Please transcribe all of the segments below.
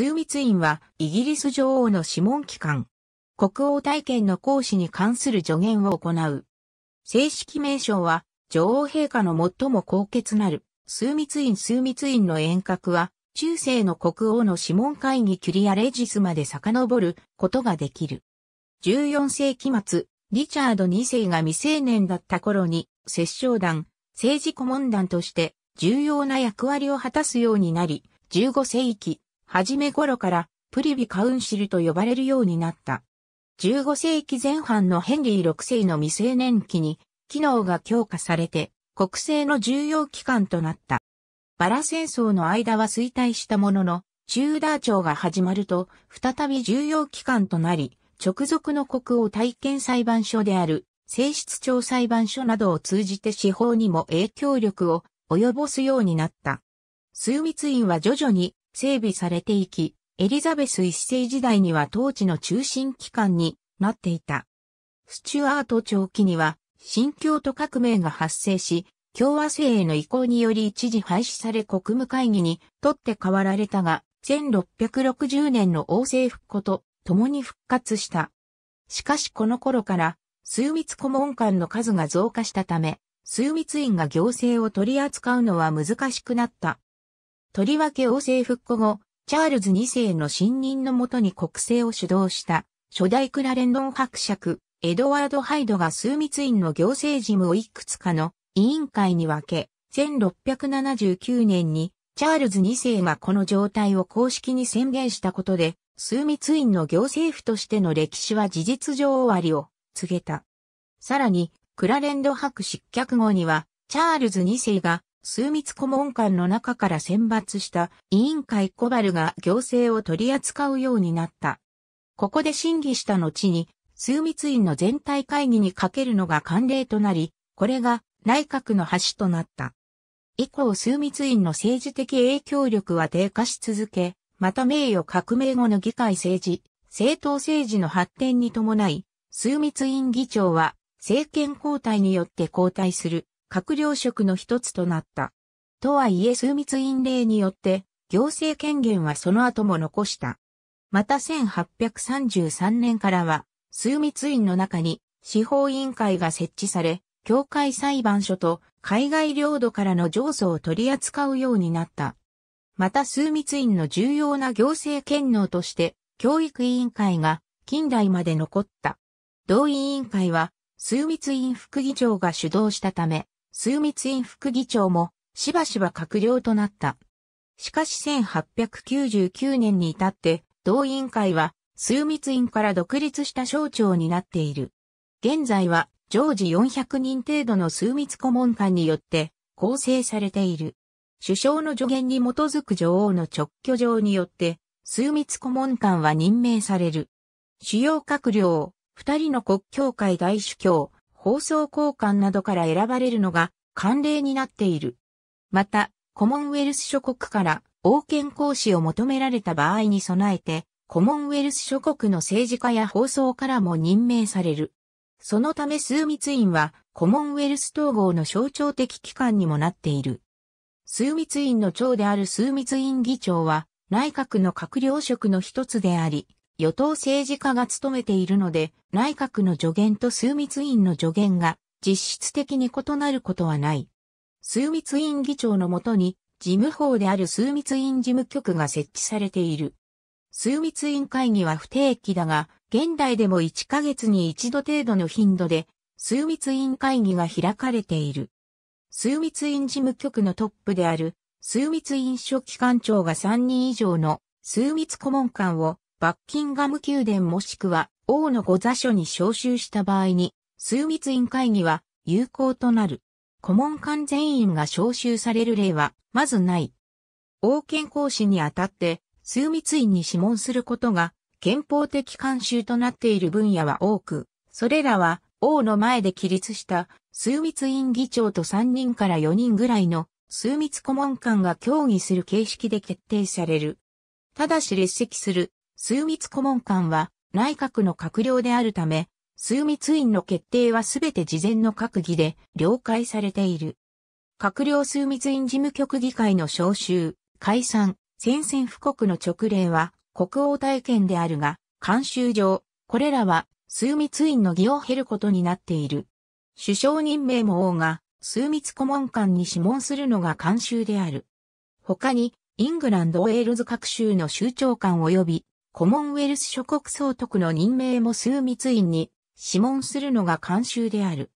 枢密院はイギリス女王の諮問機関。国王体験の行使に関する助言を行う。正式名称は女王陛下の最も高潔なる枢密院枢密院の遠隔は中世の国王の諮問会議キュリアレジスまで遡ることができる。14世紀末、リチャード2世が未成年だった頃に、摂政団、政治顧問団として重要な役割を果たすようになり、15世紀、初め頃からプリビカウンシルと呼ばれるようになった。15世紀前半のヘンリー6世の未成年期に、機能が強化されて、国政の重要機関となった。バラ戦争の間は衰退したものの、チューダー朝が始まると、再び重要機関となり、直属の国を体験裁判所である、性質庁裁判所などを通じて司法にも影響力を及ぼすようになった。枢密院は徐々に整備されていき、エリザベス一世時代には当地の中心機関になっていた。スチュアート長期には、新教徒革命が発生し、共和制への移行により一時廃止され国務会議にとって代わられたが、1660年の王政復古と共に復活した。しかしこの頃から、枢密顧問官の数が増加したため、枢密院が行政を取り扱うのは難しくなった。とりわけ王政復古後、チャールズ2世の信任のもとに国政を主導した、初代クラレンドン伯爵、エドワード・ハイドが枢密院の行政事務をいくつかの委員会に分け、1679年にチャールズ2世がこの状態を公式に宣言したことで、枢密院の行政府としての歴史は事実上終わりを告げた。さらに、クラレンド伯失脚後には、チャールズ2世が枢密顧問官の中から選抜した委員会コバルが行政を取り扱うようになった。ここで審議した後に、枢密院の全体会議にかけるのが慣例となり、これが内閣の橋となった。以降枢密院の政治的影響力は低下し続け、また名誉革命後の議会政治、政党政治の発展に伴い、枢密院議長は政権交代によって交代する閣僚職の一つとなった。とはいえ枢密院令によって、行政権限はその後も残した。また1833年からは、枢密院の中に司法委員会が設置され、教会裁判所と海外領土からの上訴を取り扱うようになった。また枢密院の重要な行政権能として、教育委員会が近代まで残った。同委員会は、枢密院副議長が主導したため、数密院副議長もしばしば閣僚となった。しかし1899年に至って同委員会は数密院から独立した省庁になっている。現在は常時400人程度の数密顧問官によって構成されている。首相の助言に基づく女王の直居状によって、数密顧問官は任命される。主要閣僚、二人の国教会大主教、放送交換などから選ばれるのが慣例になっている。また、コモンウェルス諸国から王権行使を求められた場合に備えて、コモンウェルス諸国の政治家や放送からも任命される。そのため枢密院はコモンウェルス統合の象徴的機関にもなっている。枢密院の長である枢密院議長は内閣の閣僚職の一つであり、与党政治家が務めているので、内閣の助言と枢密院の助言が実質的に異なることはない。枢密院議長のもとに、事務法である枢密院事務局が設置されている。枢密院会議は不定期だが、現代でも1ヶ月に1度程度の頻度で、枢密院会議が開かれている。枢密院事務局のトップである、枢密院書機関長が3人以上の枢密顧問官をバッキンガム宮殿もしくは王の御座所に召集した場合に、枢密院会議は有効となる。顧問官全員が召集される例は、まずない。王権行使にあたって、枢密院に諮問することが、憲法的慣習となっている分野は多く、それらは、王の前で起立した、枢密院議長と3人から4人ぐらいの、枢密顧問官が協議する形式で決定される。ただし列席する枢密顧問官は内閣の閣僚であるため、枢密院の決定はすべて事前の閣議で了解されている。閣僚枢密院事務局議会の召集、解散、宣戦布告の直令は国王体験であるが、慣習上、これらは枢密院の義を経ることになっている。首相任命も王が、枢密顧問官に諮問するのが慣習である。他に、イングランド・ウェールズ各州の州長官及びコモンウェルス諸国総督の任命も枢密院に諮問するのが慣習である。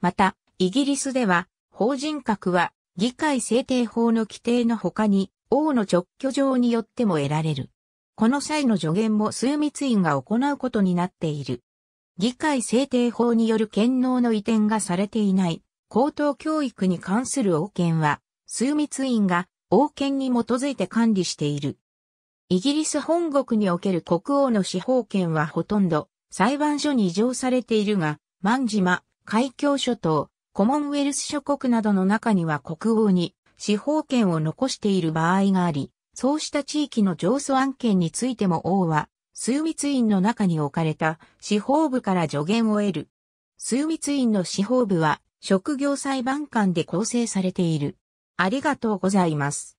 また、イギリスでは、法人格は議会制定法の規定の他に、王の直居状によっても得られる。この際の助言も枢密院が行うことになっている。議会制定法による権能の移転がされていない高等教育に関する王権は、枢密院が王権に基づいて管理している。イギリス本国における国王の司法権はほとんど裁判所に移譲されているが、万島、海峡諸島、コモンウェルス諸国などの中には国王に司法権を残している場合があり、そうした地域の上訴案件についても王は、枢密院の中に置かれた司法部から助言を得る。枢密院の司法部は職業裁判官で構成されている。ありがとうございます。